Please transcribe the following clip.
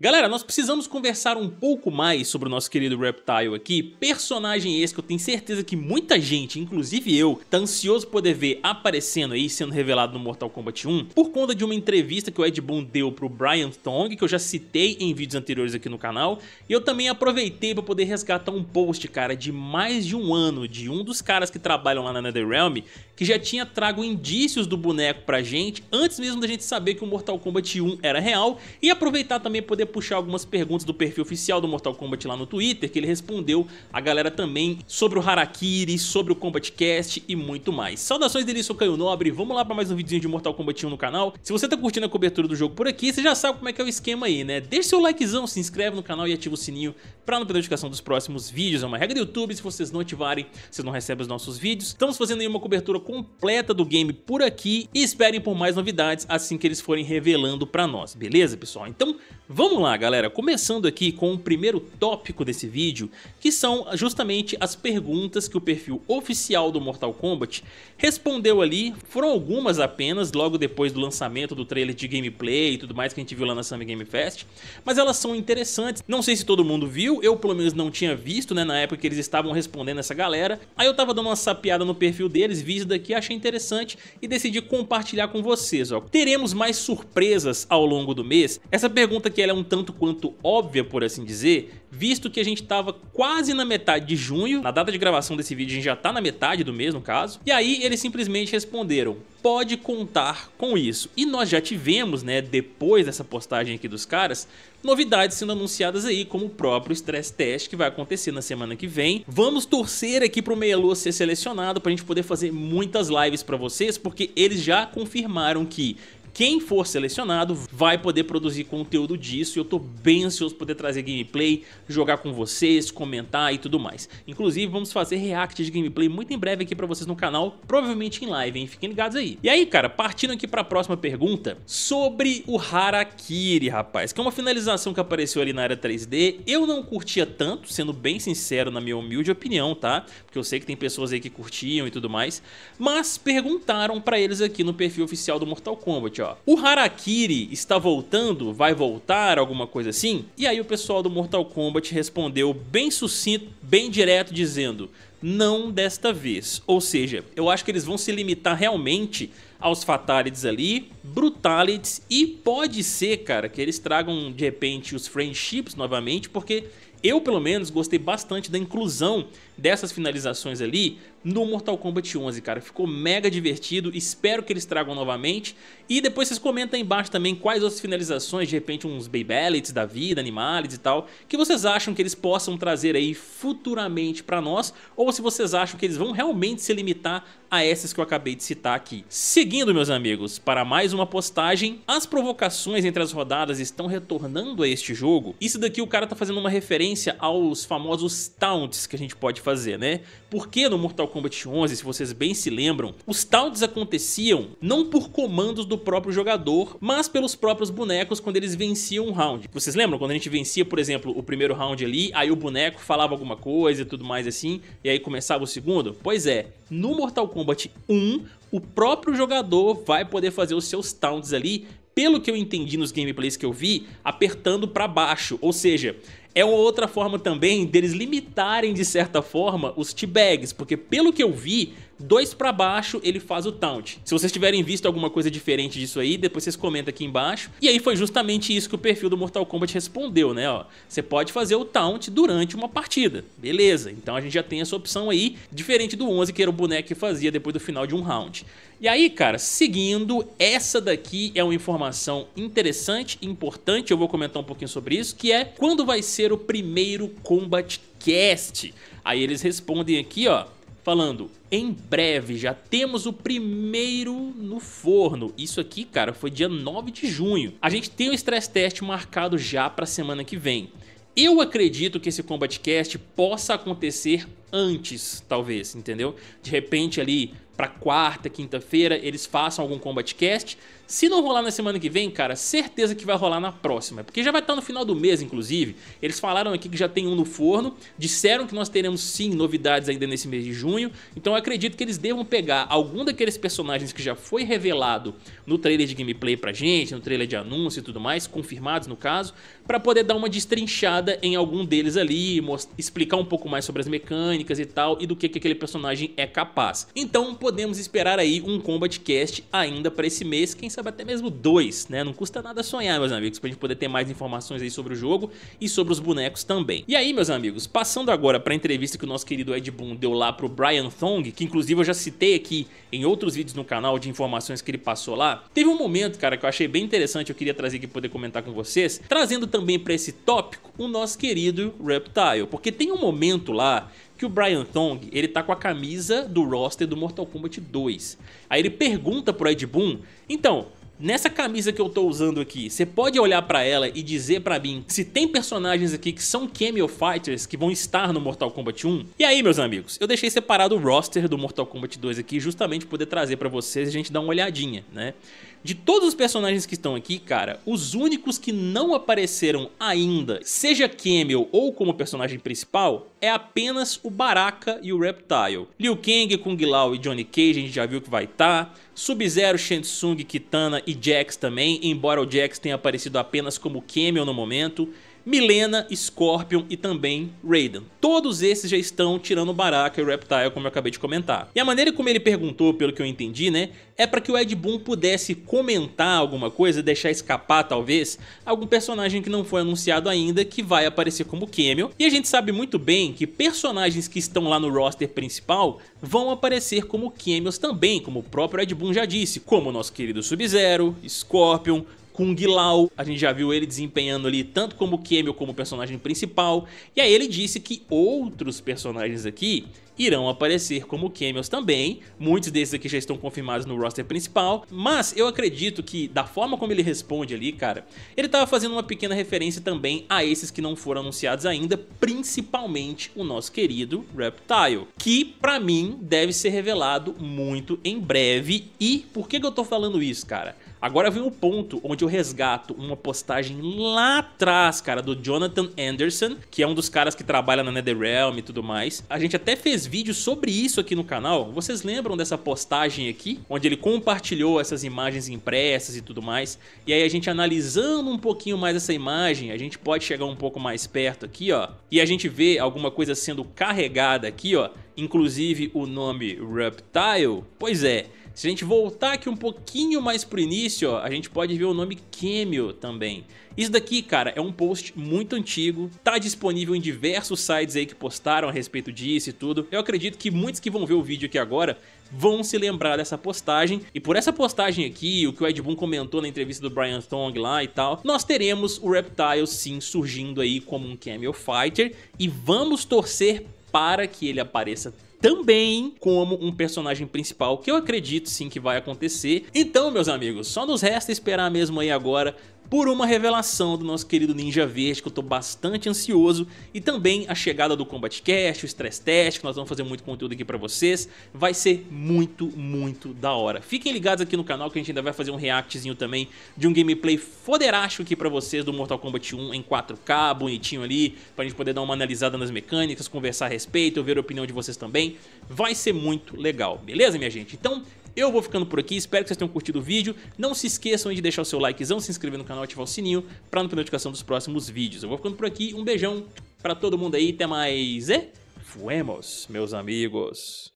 Galera, nós precisamos conversar um pouco mais sobre o nosso querido Reptile aqui, personagem esse que eu tenho certeza que muita gente, inclusive eu, tá ansioso poder ver aparecendo aí, sendo revelado no Mortal Kombat 1, por conta de uma entrevista que o Ed Boon deu pro Brian Thong, que eu já citei em vídeos anteriores aqui no canal, e eu também aproveitei para poder resgatar um post, cara, de mais de um ano, de um dos caras que trabalham lá na NetherRealm, que já tinha trago indícios do boneco pra gente, antes mesmo da gente saber que o Mortal Kombat 1 era real, e aproveitar também poder puxar algumas perguntas do perfil oficial do Mortal Kombat lá no Twitter, que ele respondeu a galera também sobre o Harakiri, sobre o Combat Cast e muito mais. Saudações dele, sou Caio Nobre, vamos lá para mais um videozinho de Mortal Kombat 1 no canal. Se você tá curtindo a cobertura do jogo por aqui, você já sabe como é que é o esquema aí, né? deixa seu likezão, se inscreve no canal e ativa o sininho para não perder a notificação dos próximos vídeos. É uma regra do YouTube, se vocês não ativarem, vocês não recebem os nossos vídeos. Estamos fazendo aí uma cobertura completa do game por aqui e esperem por mais novidades assim que eles forem revelando para nós, beleza, pessoal? Então, Vamos lá, galera, começando aqui com o primeiro tópico desse vídeo, que são justamente as perguntas que o perfil oficial do Mortal Kombat respondeu ali, foram algumas apenas, logo depois do lançamento do trailer de gameplay e tudo mais que a gente viu lá na Summer Game Fest, mas elas são interessantes, não sei se todo mundo viu, eu pelo menos não tinha visto, né, na época que eles estavam respondendo essa galera, aí eu tava dando uma sapiada no perfil deles, vi isso daqui, achei interessante e decidi compartilhar com vocês, ó. Teremos mais surpresas ao longo do mês? Essa pergunta que ela é um tanto quanto óbvia, por assim dizer, visto que a gente estava quase na metade de junho, na data de gravação desse vídeo a gente já está na metade do mesmo caso, e aí eles simplesmente responderam, pode contar com isso. E nós já tivemos, né, depois dessa postagem aqui dos caras, novidades sendo anunciadas aí, como o próprio stress test que vai acontecer na semana que vem. Vamos torcer aqui pro Meia Lua ser selecionado para a gente poder fazer muitas lives para vocês, porque eles já confirmaram que quem for selecionado vai poder produzir conteúdo disso e eu tô bem ansioso poder trazer gameplay, jogar com vocês, comentar e tudo mais. Inclusive, vamos fazer react de gameplay muito em breve aqui pra vocês no canal, provavelmente em live, hein? Fiquem ligados aí. E aí, cara, partindo aqui pra próxima pergunta, sobre o Harakiri, rapaz, que é uma finalização que apareceu ali na área 3D, eu não curtia tanto, sendo bem sincero na minha humilde opinião, tá? Porque eu sei que tem pessoas aí que curtiam e tudo mais, mas perguntaram pra eles aqui no perfil oficial do Mortal Kombat, ó ó. O Harakiri está voltando? Vai voltar? Alguma coisa assim? E aí o pessoal do Mortal Kombat respondeu bem sucinto, bem direto, dizendo... Não desta vez. Ou seja, eu acho que eles vão se limitar realmente aos Fatalities ali, Brutalities e pode ser, cara, que eles tragam de repente os Friendships novamente, porque eu pelo menos gostei bastante da inclusão dessas finalizações ali no Mortal Kombat 11, cara. Ficou mega divertido, espero que eles tragam novamente. E depois vocês comentem aí embaixo também quais outras finalizações, de repente uns Baybellets da vida, animales e tal, que vocês acham que eles possam trazer aí futuramente pra nós, ou se vocês acham que eles vão realmente se limitar a essas que eu acabei de citar aqui. Seguindo, meus amigos, para mais uma postagem, as provocações entre as rodadas estão retornando a este jogo. Isso daqui o cara tá fazendo uma referência aos famosos taunts que a gente pode fazer fazer, né? Porque no Mortal Kombat 11, se vocês bem se lembram, os taunts aconteciam não por comandos do próprio jogador, mas pelos próprios bonecos quando eles venciam um round. Vocês lembram quando a gente vencia, por exemplo, o primeiro round ali, aí o boneco falava alguma coisa e tudo mais assim, e aí começava o segundo? Pois é, no Mortal Kombat 1, o próprio jogador vai poder fazer os seus taunts ali pelo que eu entendi nos gameplays que eu vi, apertando para baixo, ou seja, é uma outra forma também deles limitarem de certa forma os T-bags, porque pelo que eu vi, dois para baixo ele faz o taunt. Se vocês tiverem visto alguma coisa diferente disso aí, depois vocês comentam aqui embaixo. E aí foi justamente isso que o perfil do Mortal Kombat respondeu, né? você pode fazer o taunt durante uma partida, beleza? Então a gente já tem essa opção aí, diferente do 11 que era o boneco que fazia depois do final de um round. E aí, cara, seguindo, essa daqui é uma informação interessante, importante, eu vou comentar um pouquinho sobre isso, que é quando vai ser ser o primeiro Combat Cast. Aí eles respondem aqui, ó, falando: "Em breve já temos o primeiro no forno". Isso aqui, cara, foi dia 9 de junho. A gente tem o stress test marcado já para semana que vem. Eu acredito que esse Combat Cast possa acontecer antes, talvez, entendeu? De repente ali para quarta, quinta-feira, eles façam algum Combat Cast. Se não rolar na semana que vem, cara, certeza que vai rolar na próxima, porque já vai estar no final do mês, inclusive. Eles falaram aqui que já tem um no forno, disseram que nós teremos sim novidades ainda nesse mês de junho, então eu acredito que eles devam pegar algum daqueles personagens que já foi revelado no trailer de gameplay pra gente, no trailer de anúncio e tudo mais, confirmados no caso, para poder dar uma destrinchada em algum deles ali, explicar um pouco mais sobre as mecânicas e tal, e do que, que aquele personagem é capaz. Então, por podemos esperar aí um Combat Cast ainda para esse mês, quem sabe até mesmo dois, né? Não custa nada sonhar, meus amigos, pra gente poder ter mais informações aí sobre o jogo e sobre os bonecos também. E aí, meus amigos, passando agora pra entrevista que o nosso querido Ed Boon deu lá pro Brian Thong, que inclusive eu já citei aqui em outros vídeos no canal de informações que ele passou lá, teve um momento, cara, que eu achei bem interessante, eu queria trazer aqui poder comentar com vocês, trazendo também para esse tópico o nosso querido Reptile, porque tem um momento lá que o Brian Tong, ele tá com a camisa do roster do Mortal Kombat 2. Aí ele pergunta pro Ed Boon, então, nessa camisa que eu tô usando aqui, você pode olhar para ela e dizer para mim se tem personagens aqui que são cameo fighters que vão estar no Mortal Kombat 1? E aí, meus amigos, eu deixei separado o roster do Mortal Kombat 2 aqui justamente poder trazer para vocês e a gente dar uma olhadinha, né? De todos os personagens que estão aqui, cara, os únicos que não apareceram ainda, seja Camel ou como personagem principal, é apenas o Baraka e o Reptile. Liu Kang, Kung Lao e Johnny Cage a gente já viu que vai estar. Tá. Sub-Zero, Shensung, Kitana e Jax também, embora o Jax tenha aparecido apenas como Camel no momento. Milena, Scorpion e também Raiden. Todos esses já estão tirando Baraka e Reptile, como eu acabei de comentar. E a maneira como ele perguntou, pelo que eu entendi, né, é para que o Ed Boon pudesse comentar alguma coisa, deixar escapar talvez, algum personagem que não foi anunciado ainda que vai aparecer como Camel. E a gente sabe muito bem que personagens que estão lá no roster principal vão aparecer como Camels também, como o próprio Ed Boon já disse, como o nosso querido Sub-Zero, Scorpion, Kung Lao, a gente já viu ele desempenhando ali tanto como cameo como personagem principal, e aí ele disse que outros personagens aqui irão aparecer como cameos também, muitos desses aqui já estão confirmados no roster principal, mas eu acredito que da forma como ele responde ali, cara, ele tava fazendo uma pequena referência também a esses que não foram anunciados ainda, principalmente o nosso querido Reptile, que pra mim deve ser revelado muito em breve, e por que, que eu tô falando isso, cara? Agora vem o ponto onde eu resgato uma postagem lá atrás, cara, do Jonathan Anderson, que é um dos caras que trabalha na NetherRealm e tudo mais. A gente até fez vídeo sobre isso aqui no canal. Vocês lembram dessa postagem aqui? Onde ele compartilhou essas imagens impressas e tudo mais. E aí a gente analisando um pouquinho mais essa imagem, a gente pode chegar um pouco mais perto aqui, ó. E a gente vê alguma coisa sendo carregada aqui, ó. Inclusive o nome Reptile. Pois é, se a gente voltar aqui um pouquinho mais pro início, ó, a gente pode ver o nome Cameo também. Isso daqui, cara, é um post muito antigo, tá disponível em diversos sites aí que postaram a respeito disso e tudo. Eu acredito que muitos que vão ver o vídeo aqui agora vão se lembrar dessa postagem. E por essa postagem aqui, o que o Ed Boon comentou na entrevista do Brian Thong lá e tal, nós teremos o Reptile sim surgindo aí como um Cameo Fighter e vamos torcer para que ele apareça também como um personagem principal, que eu acredito sim que vai acontecer. Então, meus amigos, só nos resta esperar mesmo aí agora por uma revelação do nosso querido Ninja Verde, que eu tô bastante ansioso, e também a chegada do Combat Cast, o Stress Test, que nós vamos fazer muito conteúdo aqui pra vocês, vai ser muito, muito da hora. Fiquem ligados aqui no canal que a gente ainda vai fazer um reactzinho também de um gameplay foderástico aqui pra vocês do Mortal Kombat 1 em 4K, bonitinho ali, pra gente poder dar uma analisada nas mecânicas, conversar a respeito, ouvir a opinião de vocês também, vai ser muito legal, beleza minha gente? Então eu vou ficando por aqui, espero que vocês tenham curtido o vídeo. Não se esqueçam de deixar o seu likezão, se inscrever no canal e ativar o sininho para não perder notificação dos próximos vídeos. Eu vou ficando por aqui, um beijão para todo mundo aí, até mais e fuemos, meus amigos.